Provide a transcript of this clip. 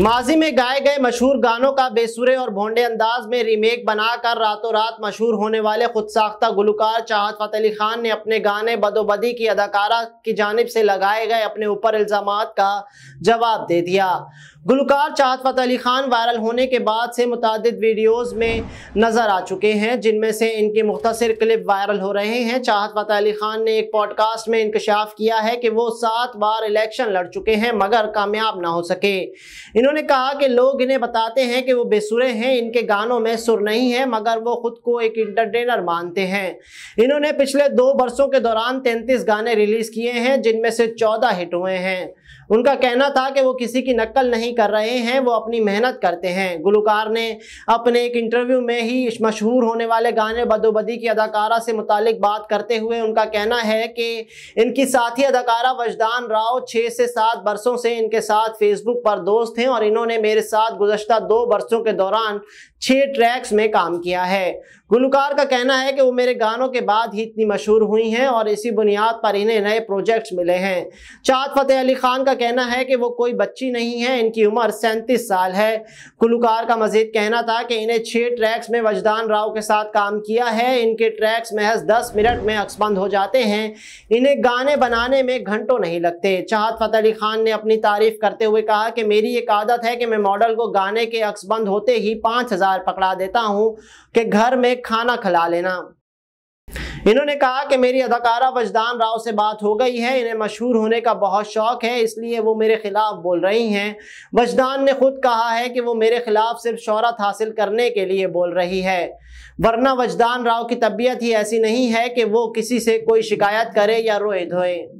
माजी में गाए गए मशहूर गानों का बेसुरे और भोंडे अंदाज में रीमेक बनाकर रातों रात मशहूर होने वाले खुद साख्ता गुलकार चाहत फतेह अली खान ने अपने गाने बदोबदी की अदाकारा की जानब से लगाए गए अपने ऊपर इल्जाम का जवाब दे दिया गुलकार चाहत फतेह अली खान वायरल होने के बाद से मुतद वीडियोज़ में नज़र आ चुके हैं जिनमें से इनके मुख्तर क्लिप वायरल हो रहे हैं चाहत फतेह अली खान ने एक पॉडकास्ट में इंकशाफ किया है कि वो सात बार इलेक्शन लड़ चुके हैं मगर कामयाब ना हो सके इन्होंने कहा कि लोग इन्हें बताते हैं कि वो बेसुरे हैं इनके गानों में सुर नहीं है मगर वो खुद को एक इंटरटेनर मानते हैं इन्होंने पिछले दो बरसों के दौरान तैंतीस गाने रिलीज़ किए हैं जिनमें से चौदह हिट हुए हैं उनका कहना था कि वो किसी की नकल नहीं कर रहे हैं वो अपनी मेहनत करते हैं गुलकार ने अपने एक इंटरव्यू में ही मशहूर होने वाले गाने बदोबदी की अदाकारा से मुतालिक बात करते हुए उनका कहना है कि इनकी साथी अदाकारा वजदान राव छः से सात बरसों से इनके साथ फेसबुक पर दोस्त हैं और इन्होंने मेरे साथ गुजशत दो बरसों के दौरान छः ट्रैक्स में काम किया है गुलकार का कहना है कि वो मेरे गानों के बाद ही इतनी मशहूर हुई हैं और इसी बुनियाद पर इन्हें नए प्रोजेक्ट्स मिले हैं चाँद फतेह अली खान का कहना है कि वो कोई बच्ची नहीं है इनकी उम्र सैंतीस साल है गुलकार का मजीद कहना था कि इन्हें छः ट्रैक्स में वजदान राव के साथ काम किया है इनके ट्रैक्स महज दस मिनट में अक्सबंद हो जाते हैं इन्हें गाने बनाने में घंटों नहीं लगते चाहत फतेह अली खान ने अपनी तारीफ करते हुए कहा कि मेरी एक आदत है कि मैं मॉडल को गाने के अक्सबंद होते ही पाँच हज़ार पकड़ा देता हूँ कि घर में खाना खिला लेना इन्होंने कहा कि मेरी अदाकारा वजदान राव से बात हो गई है इन्हें मशहूर होने का बहुत शौक है इसलिए वो मेरे खिलाफ बोल रही हैं वजदान ने खुद कहा है कि वो मेरे खिलाफ सिर्फ शहरत हासिल करने के लिए बोल रही है वरना वजदान राव की तबीयत ही ऐसी नहीं है कि वो किसी से कोई शिकायत करे या रोए धोए